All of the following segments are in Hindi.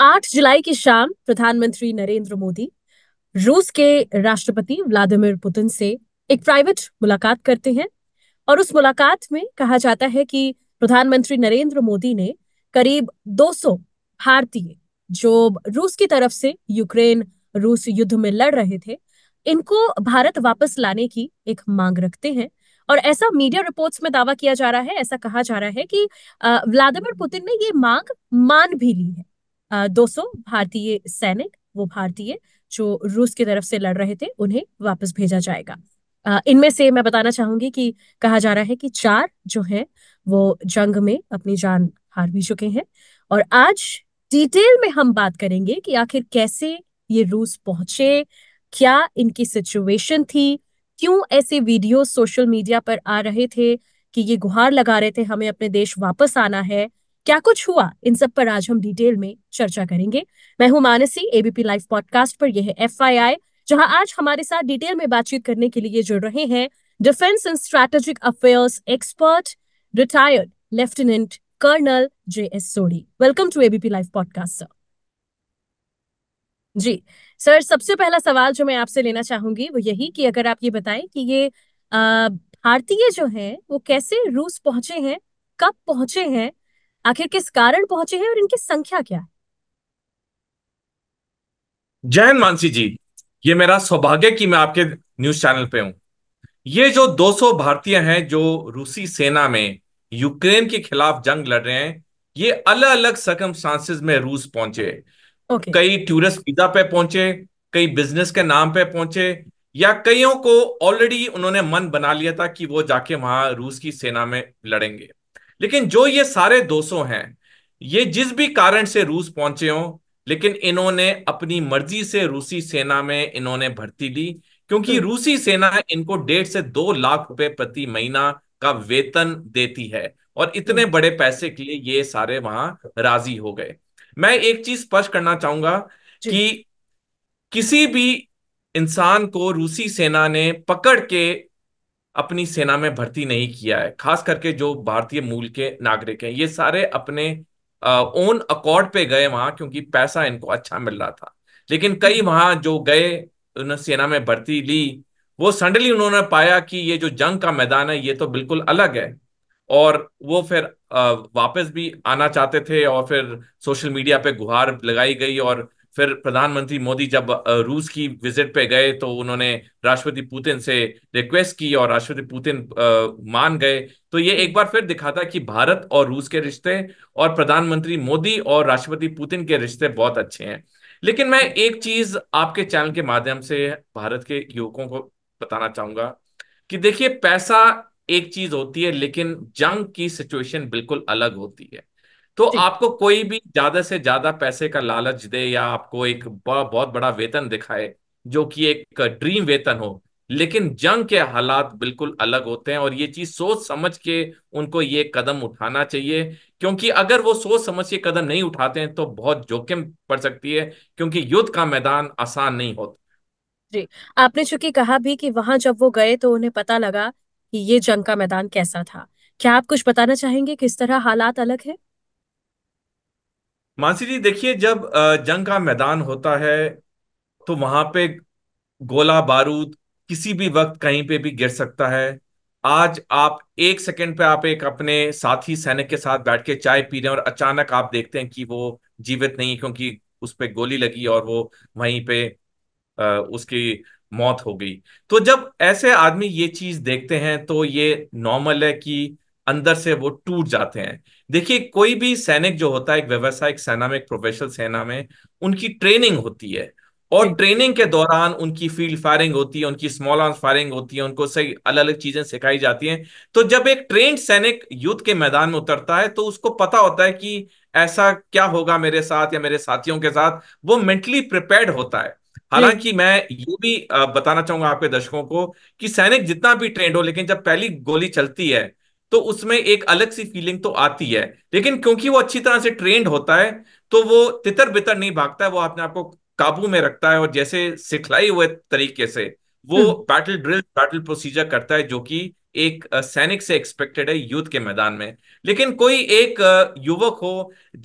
आठ जुलाई की शाम प्रधानमंत्री नरेंद्र मोदी रूस के राष्ट्रपति व्लादिमीर पुतिन से एक प्राइवेट मुलाकात करते हैं और उस मुलाकात में कहा जाता है कि प्रधानमंत्री नरेंद्र मोदी ने करीब 200 भारतीय जो रूस की तरफ से यूक्रेन रूस युद्ध में लड़ रहे थे इनको भारत वापस लाने की एक मांग रखते हैं और ऐसा मीडिया रिपोर्ट्स में दावा किया जा रहा है ऐसा कहा जा रहा है कि व्लादिमीर पुतिन ने ये मांग मान भी ली है 200 भारतीय सैनिक वो भारतीय जो रूस की तरफ से लड़ रहे थे उन्हें वापस भेजा जाएगा इनमें से मैं बताना चाहूंगी कि कहा जा रहा है कि चार जो है वो जंग में अपनी जान हार भी चुके हैं और आज डिटेल में हम बात करेंगे कि आखिर कैसे ये रूस पहुंचे क्या इनकी सिचुएशन थी क्यों ऐसे वीडियो सोशल मीडिया पर आ रहे थे कि ये गुहार लगा रहे थे हमें अपने देश वापस आना है क्या कुछ हुआ इन सब पर आज हम डिटेल में चर्चा करेंगे मैं हूं मानसी एबीपी लाइव पॉडकास्ट पर यह आई आई जहां आज हमारे साथ डिटेल में बातचीत करने के लिए जुड़ रहे हैं defence and strategic affairs expert retired lieutenant colonel J S Sodhi welcome to ABP live podcast sir ji sir सबसे पहला सवाल जो मैं आपसे लेना चाहूंगी वो यही कि अगर आप ये बताएं कि ये भारतीय जो है वो कैसे रूस पहुंचे हैं कब पहुंचे हैं आखिर किस कारण पहुंचे हैं और इनकी संख्या क्या है जैन मानसी जी ये मेरा सौभाग्य कि मैं आपके न्यूज चैनल पे हूं ये जो 200 भारतीय हैं जो रूसी सेना में यूक्रेन के खिलाफ जंग लड़ रहे हैं ये अलग अलग सकम में रूस पहुंचे okay. कई टूरिस्ट वीजा पे पहुंचे कई बिजनेस के नाम पे पहुंचे या कईयों को ऑलरेडी उन्होंने मन बना लिया था कि वो जाके वहां रूस की सेना में लड़ेंगे लेकिन जो ये सारे दोषों हैं ये जिस भी कारण से रूस पहुंचे हों लेकिन इन्होंने अपनी मर्जी से रूसी सेना में इन्होंने भर्ती ली क्योंकि हम्म। रूसी सेना इनको डेढ़ से दो लाख रुपए प्रति महीना का वेतन देती है और इतने हम्म। बड़े पैसे के लिए ये सारे वहां राजी हो गए मैं एक चीज स्पष्ट करना चाहूंगा कि किसी भी इंसान को रूसी सेना ने पकड़ के अपनी सेना में भर्ती नहीं किया है खास करके जो भारतीय मूल के नागरिक हैं ये सारे अपने ओन अकॉर्ड पे गए वहां क्योंकि पैसा इनको अच्छा मिल रहा था लेकिन कई वहां जो गए उन्होंने सेना में भर्ती ली वो सडनली उन्होंने पाया कि ये जो जंग का मैदान है ये तो बिल्कुल अलग है और वो फिर वापस भी आना चाहते थे और फिर सोशल मीडिया पे गुहार लगाई गई और फिर प्रधानमंत्री मोदी जब रूस की विजिट पे गए तो उन्होंने राष्ट्रपति पुतिन से रिक्वेस्ट की और राष्ट्रपति पुतिन मान गए तो ये एक बार फिर दिखाता कि भारत और रूस के रिश्ते और प्रधानमंत्री मोदी और राष्ट्रपति पुतिन के रिश्ते बहुत अच्छे हैं लेकिन मैं एक चीज आपके चैनल के माध्यम से भारत के युवकों को बताना चाहूंगा कि देखिए पैसा एक चीज होती है लेकिन जंग की सिचुएशन बिल्कुल अलग होती है तो आपको कोई भी ज्यादा से ज्यादा पैसे का लालच दे या आपको एक बहुत बड़ा वेतन दिखाए जो कि एक ड्रीम वेतन हो लेकिन जंग के हालात बिल्कुल अलग होते हैं और ये चीज सोच समझ के उनको ये कदम उठाना चाहिए क्योंकि अगर वो सोच समझ के कदम नहीं उठाते हैं तो बहुत जोखिम पड़ सकती है क्योंकि युद्ध का मैदान आसान नहीं होता जी आपने चूंकि कहा भी कि वहां जब वो गए तो उन्हें पता लगा कि ये जंग का मैदान कैसा था क्या आप कुछ बताना चाहेंगे किस तरह हालात अलग है मानसी जी देखिए जब जंग का मैदान होता है तो वहां पे गोला बारूद किसी भी वक्त कहीं पे भी गिर सकता है आज आप एक सेकंड पे आप एक अपने साथी सैनिक के साथ बैठ के चाय पी रहे हैं और अचानक आप देखते हैं कि वो जीवित नहीं क्योंकि उस पर गोली लगी और वो वहीं पे उसकी मौत हो गई तो जब ऐसे आदमी ये चीज देखते हैं तो ये नॉर्मल है कि अंदर से वो टूट जाते हैं देखिए कोई भी सैनिक जो होता है एक व्यवसायिक सेना में एक प्रोफेशनल सेना में उनकी ट्रेनिंग होती है और ट्रेनिंग के दौरान उनकी फील्ड फायरिंग होती है उनकी स्मॉल आर्म फायरिंग होती है उनको सही अलग अलग चीजें सिखाई जाती हैं तो जब एक ट्रेंड सैनिक युद्ध के मैदान में उतरता है तो उसको पता होता है कि ऐसा क्या होगा मेरे साथ या मेरे साथियों के साथ वो मेंटली प्रिपेयर्ड होता है हालांकि मैं ये भी बताना चाहूंगा आपके दर्शकों को कि सैनिक जितना भी ट्रेंड हो लेकिन जब पहली गोली चलती है तो उसमें एक अलग सी फीलिंग तो आती है लेकिन क्योंकि वो अच्छी तरह से ट्रेंड होता है तो वो तितर बितर नहीं भागता है वो अपने आपको काबू में रखता है और जैसे सिखलाई हुए तरीके से वो बैटल ड्रिल बैटल प्रोसीजर करता है जो कि एक सैनिक से एक्सपेक्टेड है युद्ध के मैदान में लेकिन कोई एक युवक हो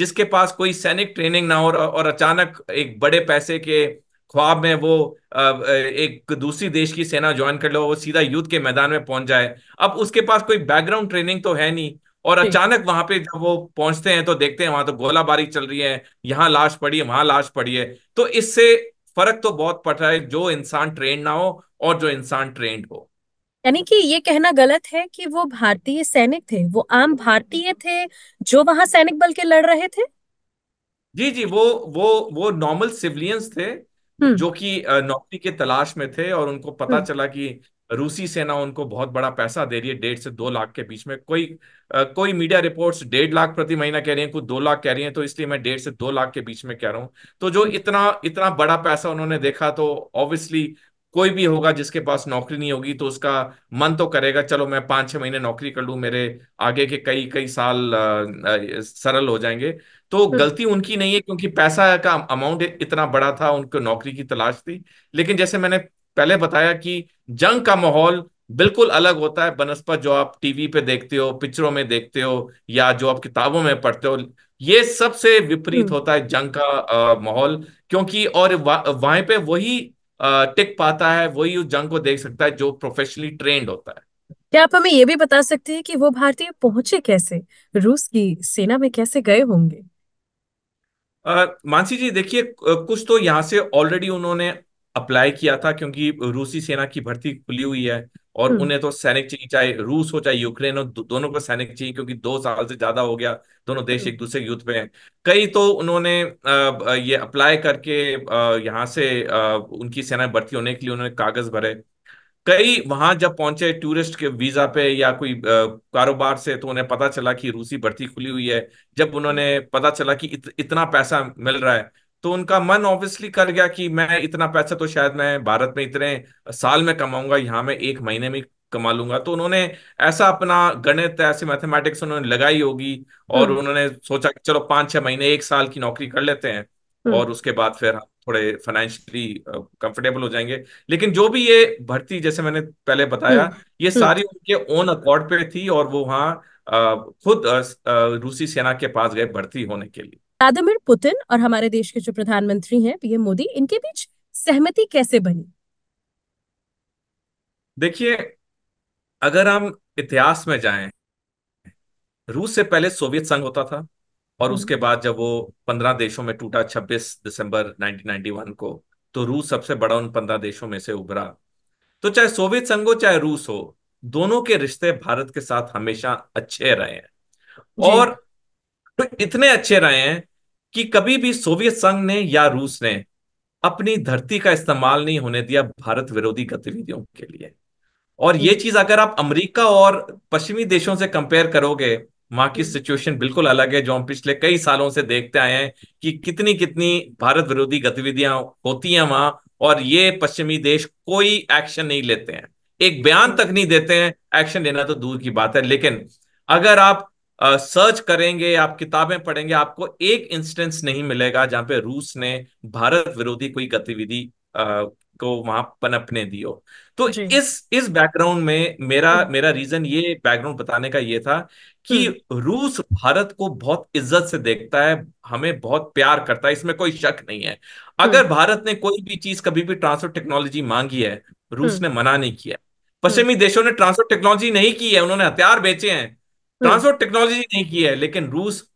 जिसके पास कोई सैनिक ट्रेनिंग ना हो और अचानक एक बड़े पैसे के ख्वाब में वो एक दूसरी देश की सेना ज्वाइन कर लो वो सीधा युद्ध के मैदान में पहुंच जाए अब उसके पास कोई बैकग्राउंड ट्रेनिंग तो है नहीं और अचानक वहां पे जब वो पहुंचते हैं तो देखते हैं वहां तो गोलाबारी चल रही है यहाँ लाश पड़ी है वहां लाश पड़ी है तो इससे फर्क तो बहुत पड़ रहा है जो इंसान ट्रेंड ना हो और जो इंसान ट्रेंड हो यानी कि ये कहना गलत है कि वो भारतीय सैनिक थे वो आम भारतीय थे जो वहां सैनिक बल के लड़ रहे थे जी जी वो वो वो नॉर्मल सिविलियंस थे हम्म। जो कि नौकरी के तलाश में थे और उनको पता हम्म। चला कि रूसी सेना उनको बहुत बड़ा पैसा दे रही है डेढ़ से दो लाख के बीच में कोई कोई मीडिया रिपोर्ट्स डेढ़ लाख प्रति महीना कह रही है कुछ दो लाख कह रही है तो इसलिए मैं डेढ़ से दो लाख के बीच में कह रहा हूँ तो जो इतना इतना बड़ा पैसा उन्होंने देखा तो ऑब्वियसली कोई भी होगा जिसके पास नौकरी नहीं होगी तो उसका मन तो करेगा चलो मैं पांच छह महीने नौकरी कर लू मेरे आगे के कई कई साल आ, आ, सरल हो जाएंगे तो हम्म। गलती उनकी नहीं है क्योंकि पैसा का अमाउंट इतना बड़ा था उनको नौकरी की तलाश थी लेकिन जैसे मैंने पहले बताया कि जंग का माहौल बिल्कुल अलग होता है बनस्पत जो आप टीवी पे देखते हो पिक्चरों में देखते हो या जो आप किताबों में पढ़ते हो ये सबसे विपरीत हम्म। होता है जंग का माहौल क्योंकि और वहां पे वही टिक पाता है वही उस जंग को देख सकता है जो प्रोफेशनली ट्रेंड होता है क्या आप हमें ये भी बता सकते हैं कि वो भारतीय पहुंचे कैसे रूस की सेना में कैसे गए होंगे मानसी जी देखिए कुछ तो यहाँ से ऑलरेडी उन्होंने अप्लाई किया था क्योंकि रूसी सेना की भर्ती खुली हुई है और हम्म। उन्हें तो सैनिक चाहिए चाहे रूस हो चाहे यूक्रेन हो दो, दोनों को सैनिक चाहिए क्योंकि दो साल से ज्यादा हो गया दोनों देश हम्म। एक दूसरे के युद्ध पे हैं कई तो उन्होंने ये अप्लाई करके यहाँ से उनकी सेना भर्ती होने के लिए उन्होंने कागज भरे कई वहां जब पहुंचे टूरिस्ट के वीजा पे या कोई कारोबार से तो उन्हें पता चला कि रूसी भर्ती खुली हुई है जब उन्होंने पता चला कि इत, इतना पैसा मिल रहा है तो उनका मन ऑब्वियसली कर गया कि मैं इतना पैसा तो शायद मैं भारत में इतने साल में कमाऊंगा यहां में एक महीने में कमा लूंगा तो उन्होंने ऐसा अपना गणित ऐसे मैथमेटिक्स उन्होंने लगाई होगी और हम्म। उन्होंने सोचा कि चलो पांच छह महीने एक साल की नौकरी कर लेते हैं हम्म। और उसके बाद फिर हम थोड़े फाइनेंशियली कंफर्टेबल हो जाएंगे लेकिन जो भी ये भर्ती जैसे मैंने पहले बताया हम्म। ये सारी उनके ओन अकॉर्ड पे थी और वो वहां खुद रूसी सेना के पास गए भर्ती होने के लिए व्लादिमिर पुतिन और हमारे देश के जो प्रधानमंत्री हैं पीएम मोदी इनके बीच सहमति कैसे बनी देखिए अगर हम इतिहास में जाएं रूस से पहले सोवियत संघ होता था और हम्म। उसके बाद जब वो पंद्रह देशों में टूटा 26 दिसंबर 1991 को तो रूस सबसे बड़ा उन पंद्रह देशों में से उभरा तो चाहे सोवियत संघ हो चाहे रूस हो दोनों के रिश्ते भारत के साथ हमेशा अच्छे रहे हैं और तो इतने अच्छे रहे हैं कि कभी भी सोवियत संघ ने या रूस ने अपनी धरती का इस्तेमाल नहीं होने दिया भारत विरोधी गतिविधियों के लिए और ये हम्म। चीज अगर आप अमेरिका और पश्चिमी देशों से कंपेयर करोगे वहां की सिचुएशन बिल्कुल अलग है जो हम पिछले कई सालों से देखते आए हैं कि कितनी कितनी भारत विरोधी गतिविधियां होती हैं वहां और ये पश्चिमी देश कोई एक्शन नहीं लेते हैं एक बयान तक नहीं देते हैं एक्शन लेना तो दूर की बात है लेकिन अगर आप सर्च करेंगे आप किताबें पढ़ेंगे आपको एक इंस्टेंस नहीं मिलेगा जहां पे रूस ने भारत विरोधी कोई गतिविधि को वहां पनपने दियो तो इस इस बैकग्राउंड में मेरा हम्म। मेरा रीजन ये बैकग्राउंड बताने का ये था कि हम्म। रूस भारत को बहुत इज्जत से देखता है हमें बहुत प्यार करता है इसमें कोई शक नहीं है अगर हम्म। भारत ने कोई भी चीज कभी भी ट्रांसफर टेक्नोलॉजी मांगी है रूस ने मना नहीं किया पश्चिमी देशों ने ट्रांसफर टेक्नोलॉजी नहीं की है उन्होंने हथियार बेचे हैं ट्रांसफर टेक्नोलॉजी नहीं की है लेकिन रूस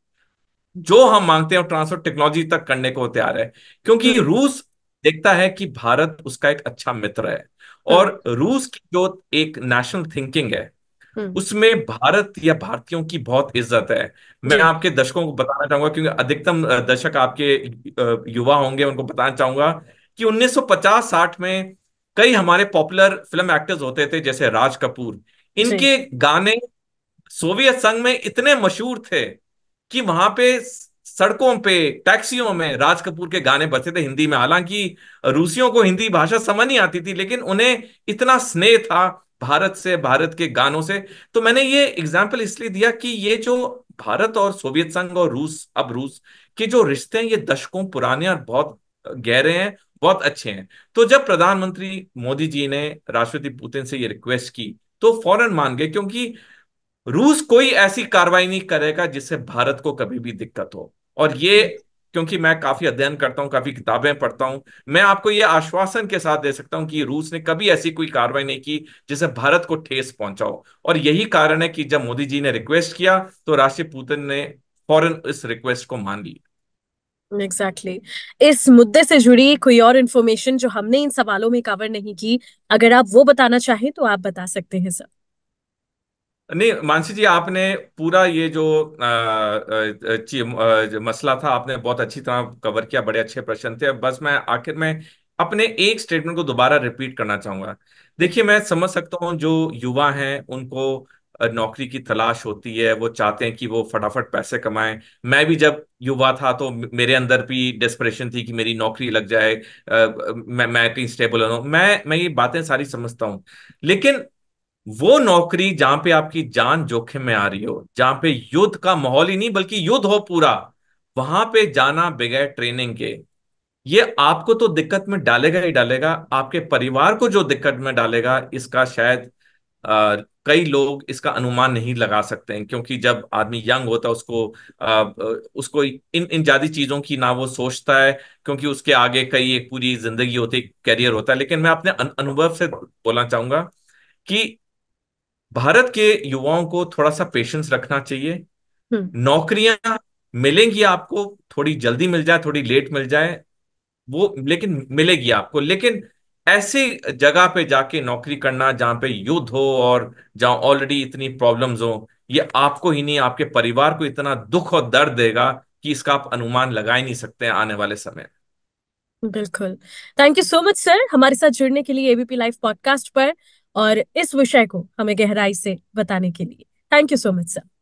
जो हम मांगते हैं ट्रांसफर टेक्नोलॉजी तक करने को तैयार है क्योंकि hmm. रूस देखता है कि भारत उसका एक अच्छा मित्र है hmm. और रूस की जो एक नेशनल थिंकिंग है hmm. उसमें भारत या भारतीयों की बहुत इज्जत है मैं आपके दर्शकों को बताना चाहूंगा क्योंकि अधिकतम दर्शक आपके युवा होंगे उनको बताना चाहूंगा कि 1950-60 में कई हमारे पॉपुलर फिल्म एक्टर्स होते थे जैसे राज कपूर इनके गाने सोवियत संघ में इतने मशहूर थे कि वहां पे सड़कों पे टैक्सियों में राज कपूर के गाने बजते थे हिंदी में हालांकि रूसियों को हिंदी भाषा समझ नहीं आती थी लेकिन उन्हें इतना स्नेह था भारत से भारत के गानों से तो मैंने ये एग्जाम्पल इसलिए दिया कि ये जो भारत और सोवियत संघ और रूस अब रूस के जो रिश्ते हैं ये दशकों पुराने और बहुत गहरे हैं बहुत अच्छे हैं तो जब प्रधानमंत्री मोदी जी ने राष्ट्रपति पुतिन से ये रिक्वेस्ट की तो फौरन मान गए क्योंकि रूस कोई ऐसी कार्रवाई नहीं करेगा जिससे भारत को कभी भी दिक्कत हो और ये हम्म। क्योंकि मैं काफी अध्ययन करता हूँ काफी किताबें पढ़ता हूँ मैं आपको ये आश्वासन के साथ दे सकता हूं कि रूस ने कभी ऐसी कोई कार्रवाई नहीं की जिसे भारत को ठेस पहुंचाओ और यही कारण है कि जब मोदी जी ने रिक्वेस्ट किया तो राष्ट्रीय पुतिन ने फौरन इस रिक्वेस्ट को मान लिया एग्जैक्टली exactly. इस मुद्दे से जुड़ी कोई और इन्फॉर्मेशन जो हमने इन सवालों में कवर नहीं की अगर आप वो बताना चाहें तो आप बता सकते हैं सर नहीं मानसी जी आपने पूरा ये जो आ, आ, मसला था आपने बहुत अच्छी तरह कवर किया बड़े अच्छे प्रश्न थे बस मैं आखिर में अपने एक स्टेटमेंट को दोबारा रिपीट करना चाहूंगा देखिए मैं समझ सकता हूँ जो युवा हैं उनको नौकरी की तलाश होती है वो चाहते हैं कि वो फटाफट पैसे कमाएं मैं भी जब युवा था तो मेरे अंदर भी डेस्परेशन थी कि मेरी नौकरी लग जाए आ, मैं मैं कहीं स्टेबल हो मैं मैं ये बातें सारी समझता हूँ लेकिन वो नौकरी जहां पे आपकी जान जोखिम में आ रही हो जहां पे युद्ध का माहौल ही नहीं बल्कि युद्ध हो पूरा वहां पे जाना बगैर ट्रेनिंग के ये आपको तो दिक्कत में डालेगा ही डालेगा आपके परिवार को जो दिक्कत में डालेगा इसका शायद आ, कई लोग इसका अनुमान नहीं लगा सकते हैं क्योंकि जब आदमी यंग होता है उसको आ, उसको इन इन ज्यादा चीजों की ना वो सोचता है क्योंकि उसके आगे कई एक पूरी जिंदगी होती करियर होता है लेकिन मैं अपने अनुभव से बोलना चाहूंगा कि भारत के युवाओं को थोड़ा सा पेशेंस रखना चाहिए हम्म। नौकरियां मिलेंगी आपको थोड़ी जल्दी मिल जाए थोड़ी लेट मिल जाए वो लेकिन मिलेगी आपको लेकिन ऐसी जगह पे जाके नौकरी करना जहां पे युद्ध हो और जहां ऑलरेडी इतनी प्रॉब्लम्स हो ये आपको ही नहीं आपके परिवार को इतना दुख और दर्द देगा कि इसका आप अनुमान लगा ही नहीं सकते आने वाले समय बिल्कुल thank you so much sir हमारे साथ जुड़ने के लिए एबीपी लाइव पॉडकास्ट पर और इस विषय को हमें गहराई से बताने के लिए thank you so much sir